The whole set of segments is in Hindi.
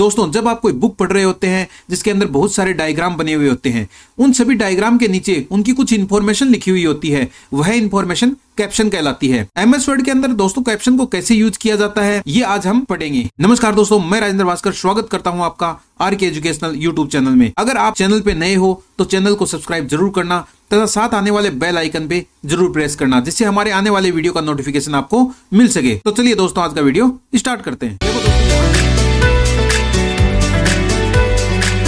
दोस्तों जब आप कोई बुक पढ़ रहे होते हैं जिसके अंदर बहुत सारे डायग्राम बने हुए होते हैं उन सभी डायग्राम के नीचे उनकी कुछ इन्फॉर्मेशन लिखी हुई होती है वह इन्फॉर्मेशन कैप्शन कहलाती है एम एस वर्ड के अंदर दोस्तों कैप्शन को कैसे यूज किया जाता है ये आज हम पढ़ेंगे नमस्कार दोस्तों मैं राजेंद्र भास्कर स्वागत करता हूँ आपका आर के एजुकेशनल यूट्यूब चैनल में अगर आप चैनल पे नए हो तो चैनल को सब्सक्राइब जरूर करना तथा साथ आने वाले बेल आइकन पे जरूर प्रेस करना जिससे हमारे आने वाले वीडियो का नोटिफिकेशन आपको मिल सके तो चलिए दोस्तों आज का वीडियो स्टार्ट करते हैं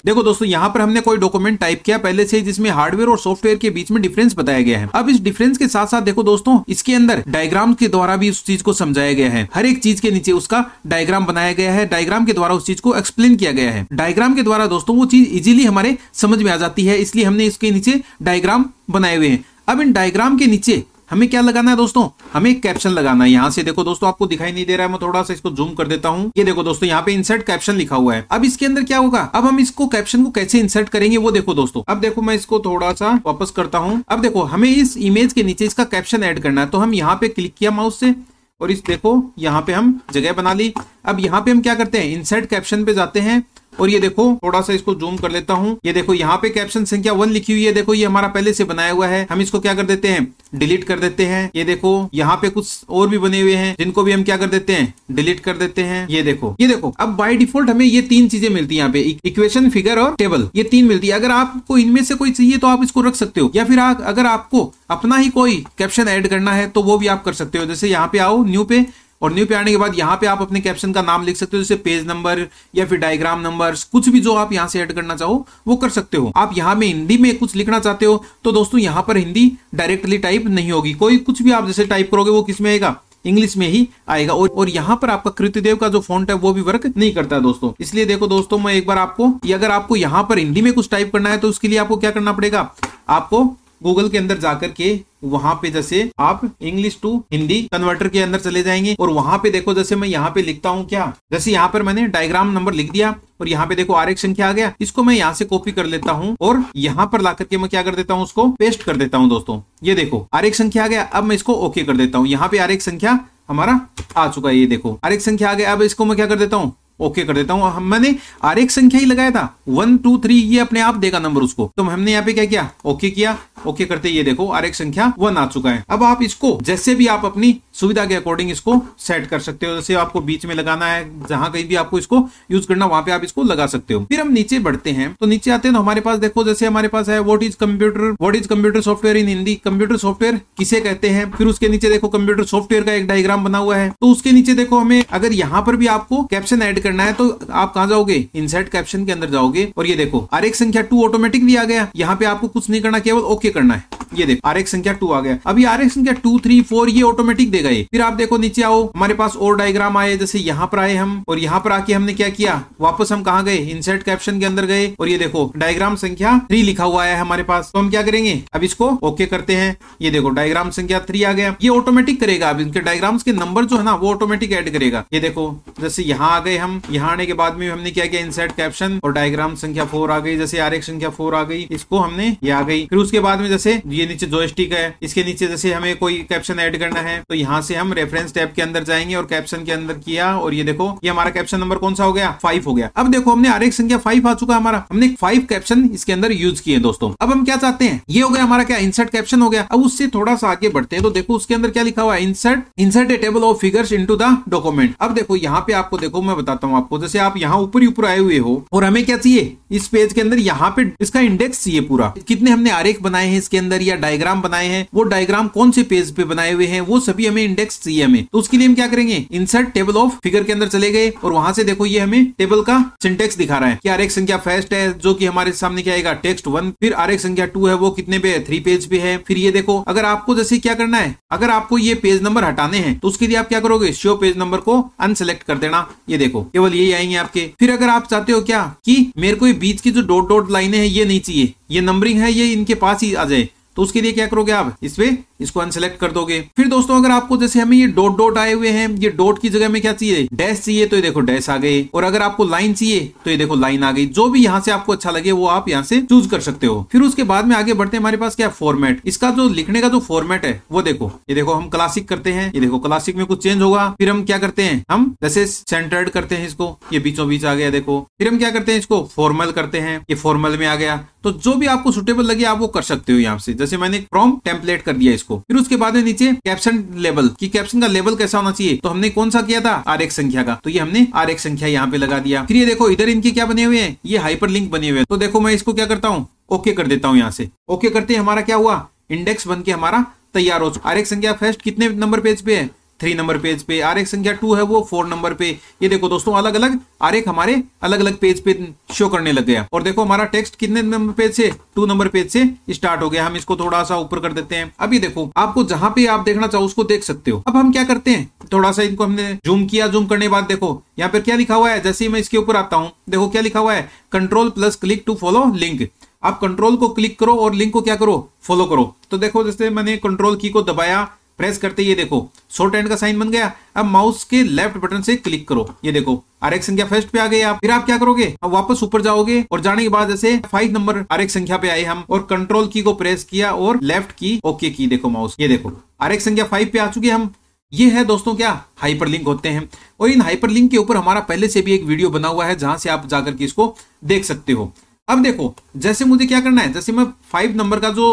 देखो दोस्तों यहाँ पर हमने कोई डॉक्यूमेंट टाइप किया पहले से जिसमें हार्डवेयर और सॉफ्टवेयर के बीच में डिफरेंस बताया गया है अब इस डिफरेंस के साथ साथ देखो दोस्तों इसके अंदर डायग्राम के द्वारा भी उस चीज को समझाया गया है हर एक चीज के नीचे उसका डायग्राम बनाया गया है डायग्राम के द्वारा उस चीज को एक्सप्लेन किया गया है डायग्राम के द्वारा दोस्तों वो चीज इजिली हमारे समझ में आ जाती है इसलिए हमने इसके नीचे डायग्राम बनाए हुए हैं अब इन डायग्राम के नीचे हमें क्या लगाना है दोस्तों हमें एक कैप्शन लगाना है यहाँ से देखो दोस्तों आपको दिखाई नहीं दे रहा है मैं थोड़ा सा इसको जूम कर देता हूँ ये देखो दोस्तों यहाँ पे इंसर्ट कैप्शन लिखा हुआ है अब इसके अंदर क्या होगा अब हम इसको कैप्शन को कैसे इंसर्ट करेंगे वो देखो दोस्तों अब देखो मैं इसको थोड़ा सा वापस करता हूँ अब देखो हमें इस इमेज के नीचे इसका कैप्शन एड करना है तो हम यहाँ पे क्लिक किया माउस से और इस देखो यहाँ पे हम जगह बना ली अब यहाँ पे हम क्या करते हैं इंसर्ट कैप्शन पे जाते हैं और ये देखो थोड़ा सा इसको जूम कर लेता हूँ ये देखो यहाँ पे कैप्शन संख्या वन लिखी हुई है देखो ये हमारा पहले से बनाया हुआ है हम इसको क्या कर देते हैं डिलीट कर देते हैं ये देखो यहाँ पे कुछ और भी बने हुए हैं जिनको भी हम क्या कर देते हैं डिलीट कर देते हैं ये देखो ये देखो अब बाय डिफॉल्ट हमें ये तीन चीजें मिलती है यहाँ पे इक्वेशन e- फिगर और टेबल ये तीन मिलती है अगर आपको इनमें से कोई चाहिए तो आप इसको रख सकते हो या फिर अगर आपको अपना ही कोई कैप्शन एड करना है तो वो भी आप कर सकते हो जैसे यहाँ पे आओ न्यू पे और न्यू पे आने के बाद यहाँ पे आप अपने कैप्शन का नाम लिख सकते हो जैसे पेज नंबर या फिर डायग्राम नंबर कुछ भी जो आप यहाँ से ऐड करना चाहो वो कर सकते हो आप यहाँ में हिंदी में कुछ लिखना चाहते हो तो दोस्तों यहाँ पर हिंदी डायरेक्टली टाइप नहीं होगी कोई कुछ भी आप जैसे टाइप करोगे वो किस में आएगा इंग्लिश में ही आएगा और, और यहाँ पर आपका कृतिदेव का जो फॉन्ट है वो भी वर्क नहीं करता है दोस्तों इसलिए देखो दोस्तों मैं एक बार आपको अगर आपको यहाँ पर हिंदी में कुछ टाइप करना है तो उसके लिए आपको क्या करना पड़ेगा आपको गूगल के अंदर जाकर के वहां पे जैसे आप इंग्लिश टू हिंदी कन्वर्टर के अंदर चले जाएंगे और वहां पे देखो जैसे मैं यहाँ पे लिखता हूँ क्या जैसे यहाँ पर मैंने डायग्राम नंबर लिख दिया और यहाँ पे देखो आर एक संख्या आ गया इसको मैं यहाँ से कॉपी कर लेता हूँ और यहाँ पर ला करके मैं क्या कर देता हूँ उसको पेस्ट कर देता हूँ दोस्तों ये देखो आर एक संख्या आ गया अब मैं इसको ओके कर देता हूँ यहाँ पे आर एक संख्या हमारा आ चुका है ये देखो आर एक संख्या आ गया अब इसको मैं क्या कर देता हूँ ओके कर देता हूं मैंने आर एक संख्या ही लगाया था वन टू थ्री ये अपने आप देगा नंबर उसको तो हमने यहाँ पे क्या किया ओके किया ओके करते ये देखो आर एक संख्या वन आ चुका है अब आप इसको जैसे भी आप अपनी सुविधा के अकॉर्डिंग इसको सेट कर सकते हो जैसे आपको बीच में लगाना है जहां कहीं भी आपको इसको यूज करना वहां पे आप इसको लगा सकते हो फिर हम नीचे बढ़ते हैं तो नीचे आते हैं तो हमारे पास देखो जैसे हमारे पास है what is computer what is computer software in Hindi computer software किसे कहते हैं फिर उसके नीचे देखो कंप्यूटर सॉफ्टवेयर का एक डायग्राम बना हुआ है तो उसके नीचे देखो हमें अगर यहाँ पर भी आपको कैप्शन एड करना है तो आप कहा जाओगे इनसेट कैप्शन के अंदर जाओगे और ये देखो आरेख संख्या टू ऑटोमेटिक भी आ गया यहाँ पे आपको कुछ नहीं करना केवल ओके करना है ये देखो आर संख्या टू आ गया अभी आर संख्या टू थ्री फोर ये ऑटोमेटिक देगा ये फिर आप देखो नीचे आओ हमारे पास और डायग्राम आए जैसे यहाँ पर आए हम और यहाँ पर आके हमने क्या किया वापस हम कहा गए इंसर्ट कैप्शन के अंदर गए और ये देखो डायग्राम संख्या थ्री लिखा हुआ है हमारे पास तो हम क्या करेंगे अब इसको ओके करते हैं ये देखो डायग्राम संख्या थ्री आ गया ये ऑटोमेटिक करेगा अब इनके डायग्राम के नंबर जो है ना वो ऑटोमेटिक एड करेगा ये देखो जैसे यहाँ आ गए हम यहाँ आने के बाद में हमने क्या किया इंसर्ट कैप्शन और डायग्राम संख्या फोर आ गई जैसे आर संख्या फोर आ गई इसको हमने ये आ गई फिर उसके बाद में जैसे ये ये नीचे जोस्टिक है इसके नीचे जैसे हमें कोई कैप्शन ऐड करना है तो यहाँ से हम रेफरेंस टैब के अंदर जाएंगे और कैप्शन के अंदर किया और ये देखो ये हमारा कैप्शन नंबर कौन सा हो गया फाइव हो गया अब देखो हमने आरेख संख्या फाइव आ चुका हमारा हमने फाइव कैप्शन इसके अंदर यूज किए दोस्तों अब हम क्या चाहते हैं ये हो गया हमारा क्या इंसर्ट कैप्शन हो गया अब उससे थोड़ा सा आगे बढ़ते हैं तो देखो उसके अंदर क्या लिखा हुआ है insert insert a table of figures into the document अब देखो यहाँ पे आपको देखो मैं बताता हूँ आपको जैसे आप यहाँ ऊपर ही ऊपर आए हुए हो और हमें क्या चाहिए इस पेज के अंदर यहाँ पे इसका इंडेक्स चाहिए पूरा कितने हमने आरेख बनाए हैं इसके अंदर या या डायग्राम बनाए हैं वो डायग्राम कौन से पेज पे बनाए हुए हैं वो सभी हमें इंडेक्स चाहिए हमें तो उसके लिए हम क्या करेंगे इंसर्ट टेबल ऑफ फिगर के अंदर चले गए और वहां से देखो ये हमें टेबल का सिंटेक्स दिखा रहा है कि आरेख संख्या फर्स्ट है जो की हमारे सामने क्या आएगा टेक्स्ट वन फिर आरेख संख्या टू है वो कितने पे है थ्री पेज पे है फिर ये देखो अगर आपको जैसे क्या करना है अगर आपको ये पेज नंबर हटाने हैं तो उसके लिए आप क्या करोगे शो पेज नंबर को अनसेलेक्ट कर देना ये देखो केवल यही आएंगे आपके फिर अगर आप चाहते हो क्या कि मेरे को बीच की जो डॉट डॉट लाइनें हैं ये नहीं चाहिए ये नंबरिंग है ये इनके पास ही आ जाए तो उसके लिए क्या करोगे आप इस पे इसको अनसेलेक्ट कर दोगे फिर दोस्तों अगर आपको जैसे हमें ये डॉट डॉट आए हुए हैं ये डॉट की जगह में क्या चाहिए डैश चाहिए तो ये देखो डैश आ गए और अगर आपको लाइन चाहिए तो ये देखो लाइन आ गई जो भी यहाँ से आपको अच्छा लगे वो आप यहाँ से चूज कर सकते हो फिर उसके बाद में आगे बढ़ते हैं हमारे पास क्या फॉर्मेट इसका जो लिखने का जो फॉर्मेट है वो देखो ये देखो हम क्लासिक करते हैं ये देखो क्लासिक में कुछ चेंज होगा फिर हम क्या करते हैं हम जैसे सेंटर्ड करते हैं इसको ये बीचों बीच आ गया देखो फिर हम क्या करते हैं इसको फॉर्मल करते हैं ये फॉर्मल में आ गया तो जो भी आपको सुटेबल लगे आप वो कर सकते हो यहाँ से जैसे मैंने फ्रॉम टेम्पलेट कर दिया इसको फिर उसके बाद में नीचे कैप्शन लेवल की कैप्शन का लेवल कैसा होना चाहिए तो हमने कौन सा किया था आर एक संख्या का तो ये हमने आर एक संख्या यहाँ पे लगा दिया फिर ये देखो इधर इनके क्या बने हुए हैं ये हाइपर बने हुए हैं तो देखो मैं इसको क्या करता हूँ ओके कर देता हूँ यहाँ से ओके करते हमारा क्या हुआ इंडेक्स बन के हमारा तैयार हो चुका आर एक संख्या फर्स्ट कितने नंबर पेज पे है थ्री नंबर पेज पे आरेख संख्या टू है वो फोर नंबर पे ये देखो दोस्तों अलग अलग आरेख हमारे अलग अलग पेज पे शो करने लग गया और देखो हमारा टेक्स्ट कितने नंबर पेज से टू नंबर पेज से स्टार्ट हो गया हम इसको थोड़ा सा ऊपर कर देते हैं अभी देखो आपको जहां पे आप देखना चाहो उसको देख सकते हो अब हम क्या करते हैं थोड़ा सा इनको हमने जूम किया जूम करने के बाद देखो यहाँ पर क्या लिखा हुआ है जैसे ही मैं इसके ऊपर आता हूँ देखो क्या लिखा हुआ है control plus click to follow link आप कंट्रोल को क्लिक करो और लिंक को क्या करो फॉलो करो तो देखो जैसे मैंने कंट्रोल की को दबाया प्रेस करते ये देखो शॉर्ट एंड का साइन बन गया अब माउस के लेफ्ट बटन से क्लिक करो ये देखो आर संख्या फर्स्ट पे आ गए आप फिर आप क्या करोगे अब वापस ऊपर जाओगे और जाने के बाद जैसे फाइव नंबर आर संख्या पे आए हम और कंट्रोल की को प्रेस किया और लेफ्ट की ओके की देखो माउस ये देखो आर संख्या फाइव पे आ चुके हम ये है दोस्तों क्या हाइपरलिंक होते हैं और इन हाइपरलिंक के ऊपर हमारा पहले से भी एक वीडियो बना हुआ है जहां से आप जाकर के इसको देख सकते हो अब देखो जैसे मुझे क्या करना है जैसे मैं फाइव नंबर का जो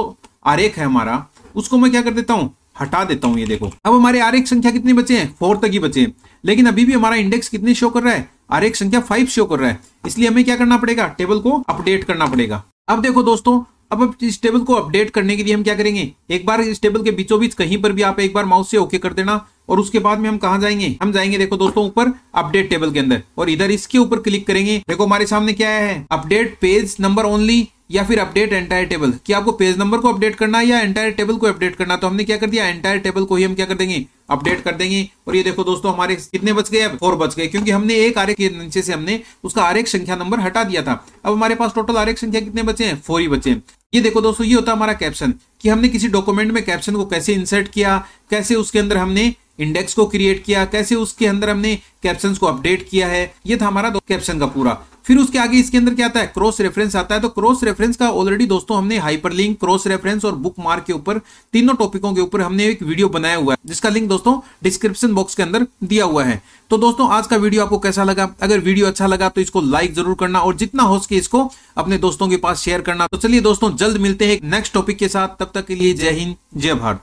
आरेख है हमारा उसको मैं क्या कर देता हूं हटा देता हूं ये देखो अब हमारे आर एक संख्या कितनी बचे हैं फोर तक ही बचे हैं लेकिन अभी भी हमारा इंडेक्स कितने शो कर रहा है आर एक संख्या फाइव शो कर रहा है इसलिए हमें क्या करना पड़ेगा टेबल को अपडेट करना पड़ेगा अब देखो दोस्तों अब इस टेबल को अपडेट करने के लिए हम क्या करेंगे एक बार इस टेबल के बीचों बीच कहीं पर भी आप एक बार माउस से ओके कर देना और उसके बाद में हम कहा जाएंगे हम जाएंगे देखो दोस्तों ऊपर अपडेट टेबल के अंदर और इधर इसके ऊपर क्लिक करेंगे देखो हमारे सामने क्या है अपडेट पेज नंबर ओनली या फिर अपडेट एंटायर टेबल कि आपको पेज नंबर को अपडेट करना है या एंटायर टेबल को अपडेट करना तो हमने क्या कर दिया एंटायर टेबल को ही हम क्या कर देंगे अपडेट कर देंगे और ये देखो दोस्तों हमारे कितने बच गए अब फोर बच गए क्योंकि हमने एक आर के नीचे से हमने उसका आर संख्या नंबर हटा दिया था अब हमारे पास टोटल आर संख्या कितने बचे हैं फोर ही बचे ये देखो दोस्तों ये होता है हमारा कैप्शन कि हमने किसी डॉक्यूमेंट में कैप्शन को कैसे इंसर्ट किया कैसे उसके अंदर हमने इंडेक्स को क्रिएट किया कैसे उसके अंदर हमने कैप्शन को अपडेट किया है ये था हमारा कैप्शन का पूरा फिर उसके आगे इसके अंदर क्या आता है क्रॉस रेफरेंस आता है तो क्रॉस रेफरेंस का ऑलरेडी दोस्तों हमने हाइपरलिंक क्रॉस रेफरेंस और बुक मार्क के ऊपर तीनों टॉपिकों के ऊपर हमने एक वीडियो बनाया हुआ है जिसका लिंक दोस्तों डिस्क्रिप्शन बॉक्स के अंदर दिया हुआ है तो दोस्तों आज का वीडियो आपको कैसा लगा अगर वीडियो अच्छा लगा तो इसको लाइक जरूर करना और जितना हो सके इसको अपने दोस्तों के पास शेयर करना तो चलिए दोस्तों जल्द मिलते हैं नेक्स्ट टॉपिक के साथ तब तक के लिए जय हिंद जय भारत